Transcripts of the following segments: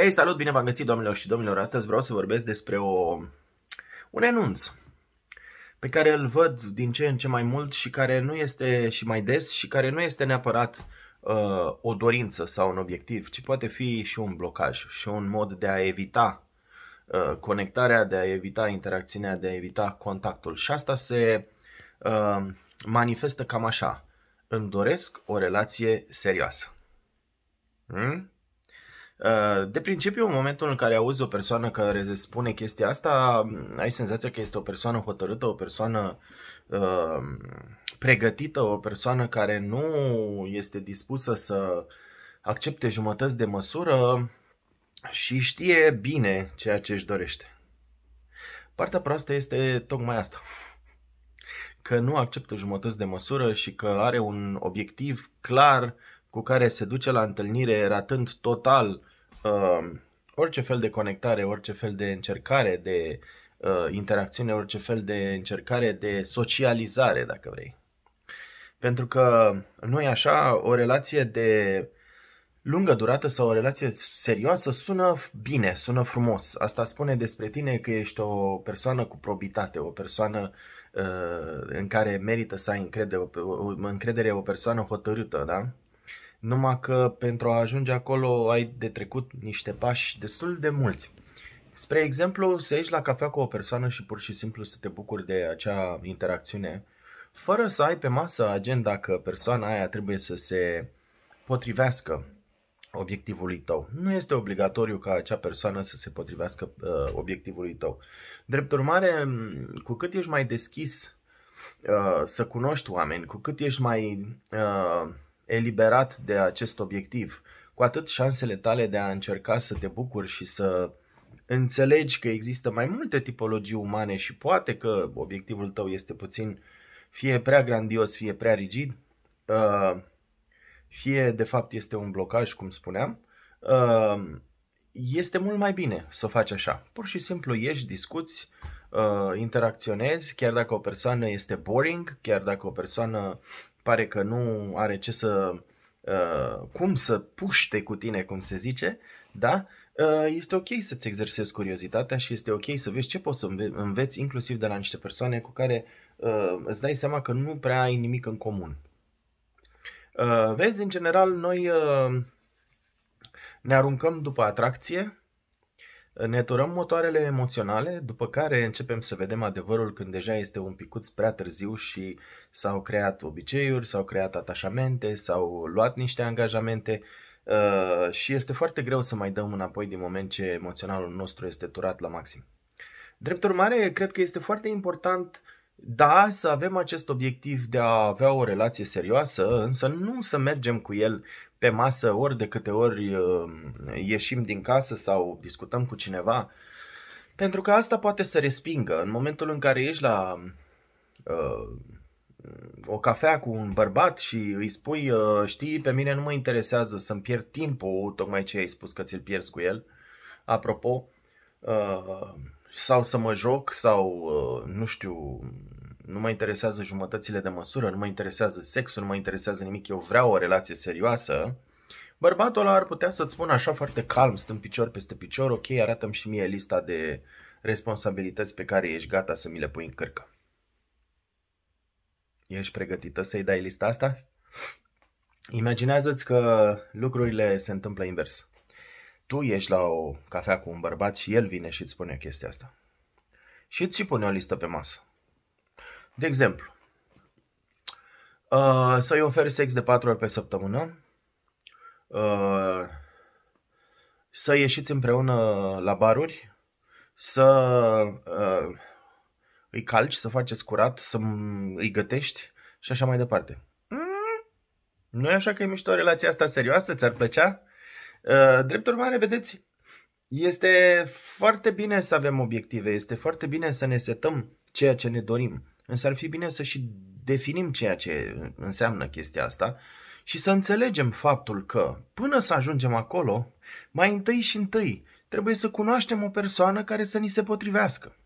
Hei, salut, bine v-am găsit, domnilor și domnilor! Astăzi vreau să vorbesc despre o, un enunț pe care îl văd din ce în ce mai mult și care nu este și mai des și care nu este neapărat uh, o dorință sau un obiectiv, ci poate fi și un blocaj și un mod de a evita uh, conectarea, de a evita interacțiunea, de a evita contactul. Și asta se uh, manifestă cam așa. Îmi doresc o relație serioasă. Hmm? Uh, de principiu, în momentul în care auzi o persoană care spune chestia asta, mm, ai senzația că este o persoană hotărâtă, o persoană uh, pregătită, o persoană care nu este dispusă să accepte jumătăți de măsură și știe bine ceea ce își dorește. Partea proastă este tocmai asta. Că nu acceptă jumătăți de măsură și că are un obiectiv clar cu care se duce la întâlnire ratând total uh, orice fel de conectare, orice fel de încercare de uh, interacțiune, orice fel de încercare de socializare, dacă vrei. Pentru că noi așa, o relație de lungă durată sau o relație serioasă sună bine, sună frumos. Asta spune despre tine că ești o persoană cu probitate, o persoană uh, în care merită să ai încredere, o, o, încredere, o persoană hotărâtă, da? numai că pentru a ajunge acolo ai de trecut niște pași destul de mulți. Spre exemplu, să ieși la cafea cu o persoană și pur și simplu să te bucuri de acea interacțiune, fără să ai pe masă agenda că persoana aia trebuie să se potrivească obiectivului tău. Nu este obligatoriu ca acea persoană să se potrivească uh, obiectivului tău. Drept urmare, cu cât ești mai deschis uh, să cunoști oameni, cu cât ești mai uh, eliberat de acest obiectiv, cu atât șansele tale de a încerca să te bucuri și să înțelegi că există mai multe tipologii umane și poate că obiectivul tău este puțin fie prea grandios, fie prea rigid, uh, fie de fapt este un blocaj, cum spuneam, uh, este mult mai bine să faci așa. Pur și simplu ieși, discuți, uh, interacționezi, chiar dacă o persoană este boring, chiar dacă o persoană pare că nu are ce să, uh, cum să puște cu tine, cum se zice, da? Uh, este ok să-ți exersezi curiozitatea și este ok să vezi ce poți să înve- înveți, inclusiv de la niște persoane cu care uh, îți dai seama că nu prea ai nimic în comun. Vezi, în general, noi ne aruncăm după atracție, ne turăm motoarele emoționale, după care începem să vedem adevărul când deja este un picuț prea târziu și s-au creat obiceiuri, s-au creat atașamente, s-au luat niște angajamente uh, și este foarte greu să mai dăm înapoi din moment ce emoționalul nostru este turat la maxim. Drept urmare, cred că este foarte important da, să avem acest obiectiv de a avea o relație serioasă, însă nu să mergem cu el pe masă ori de câte ori um, ieșim din casă sau discutăm cu cineva, pentru că asta poate să respingă. În momentul în care ești la uh, o cafea cu un bărbat și îi spui, uh, știi, pe mine nu mă interesează să-mi pierd timpul, tocmai ce ai spus că ți-l pierzi cu el, apropo, uh, sau să mă joc sau, uh, nu știu, nu mă interesează jumătățile de măsură, nu mă interesează sexul, nu mă interesează nimic, eu vreau o relație serioasă, bărbatul ăla ar putea să-ți spună așa foarte calm, stând picior peste picior, ok, arată-mi și mie lista de responsabilități pe care ești gata să mi le pui în cărcă. Ești pregătită să-i dai lista asta? Imaginează-ți că lucrurile se întâmplă invers tu ești la o cafea cu un bărbat și el vine și îți spune chestia asta. Și îți și pune o listă pe masă. De exemplu, uh, să-i oferi sex de 4 ori pe săptămână, uh, să ieșiți împreună la baruri, să uh, îi calci, să faceți curat, să îi gătești și așa mai departe. Mm, nu e așa că e mișto relația asta serioasă? Ți-ar plăcea? Uh, drept urmare, vedeți, este foarte bine să avem obiective, este foarte bine să ne setăm ceea ce ne dorim, însă ar fi bine să și definim ceea ce înseamnă chestia asta și să înțelegem faptul că până să ajungem acolo, mai întâi și întâi trebuie să cunoaștem o persoană care să ni se potrivească.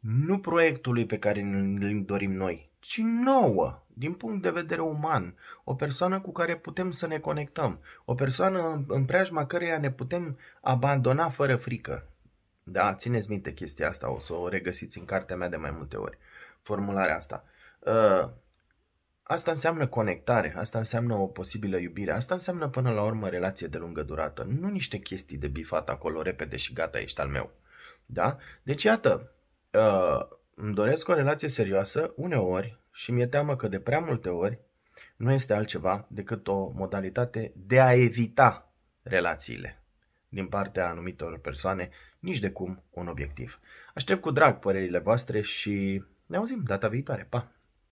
Nu proiectului pe care îl dorim noi, ci nouă, din punct de vedere uman, o persoană cu care putem să ne conectăm, o persoană în preajma căreia ne putem abandona fără frică. Da, țineți minte chestia asta, o să o regăsiți în cartea mea de mai multe ori, formularea asta. Uh, asta înseamnă conectare, asta înseamnă o posibilă iubire, asta înseamnă până la urmă relație de lungă durată, nu niște chestii de bifat acolo repede și gata, ești al meu. Da? Deci, iată, uh, îmi doresc o relație serioasă uneori și mi-e teamă că de prea multe ori nu este altceva decât o modalitate de a evita relațiile din partea anumitor persoane, nici de cum un obiectiv. Aștept cu drag părerile voastre și ne auzim data viitoare. Pa!